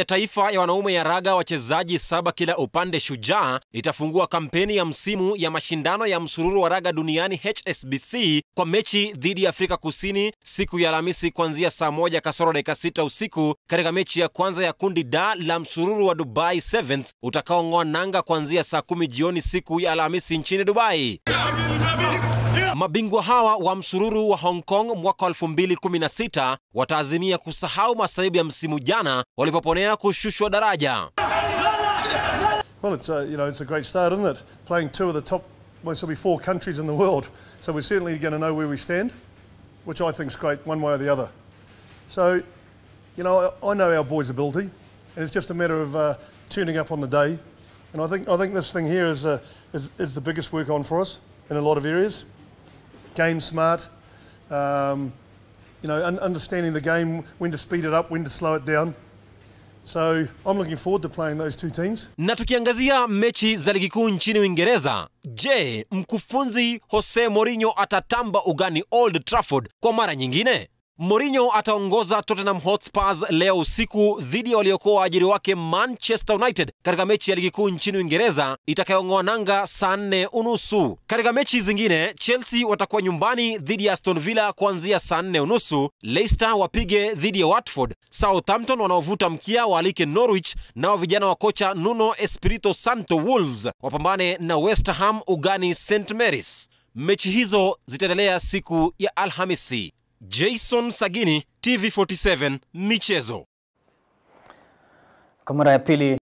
ya taifa ya wanaume ya raga wachezaji saba kila upande Shujaa itafungua kampeni ya msimu ya mashindano ya msururu wa raga duniani HSBC kwa mechi dhidi ya Afrika Kusini siku ya Alhamisi kuanzia saa moja kasoro dakika sita usiku katika mechi ya kwanza ya kundi D la msururu wa Dubai Sevens utakaong'oa nanga kuanzia saa kumi jioni siku ya Alhamisi nchini Dubai. Mabingwa hawa wa msururu wa Hong Kong mwaka 2016 wataazimia kusahau masaibu ya msimu jana walipoponea kushushwa daraja. Well, it's a, uh, you know, it's a great start, isn't it? Playing two of the top, well, so be four countries in the world. So we're certainly going to know where we stand, which I think is great one way or the other. So, you know, I, I know our boys' ability, and it's just a matter of uh, tuning up on the day. And I think, I think this thing here is, a uh, is, is the biggest work on for us in a lot of areas. game smart, um, you know, un understanding the game, when to speed it up, when to slow it down. So I'm looking forward to playing those two teams. Na tukiangazia mechi za ligi kuu nchini Uingereza, je, mkufunzi Jose Mourinho atatamba ugani Old Trafford kwa mara nyingine? Mourinho ataongoza Tottenham Hotspurs leo usiku dhidi ya waliokuwa waajiri wake Manchester United katika mechi ya ligi kuu nchini Uingereza itakayong'oa nanga saa nne unusu. Katika mechi zingine, Chelsea watakuwa nyumbani dhidi ya Aston Villa kuanzia saa nne unusu, Leicester wapige dhidi ya Watford, Southampton wanaovuta mkia waalike Norwich, nao vijana wa kocha Nuno Espirito Santo Wolves wapambane na West Ham ugani St Mary's. Mechi hizo zitaendelea siku ya Alhamisi. Jason Sagini, TV47 Michezo. Kwa mara ya pili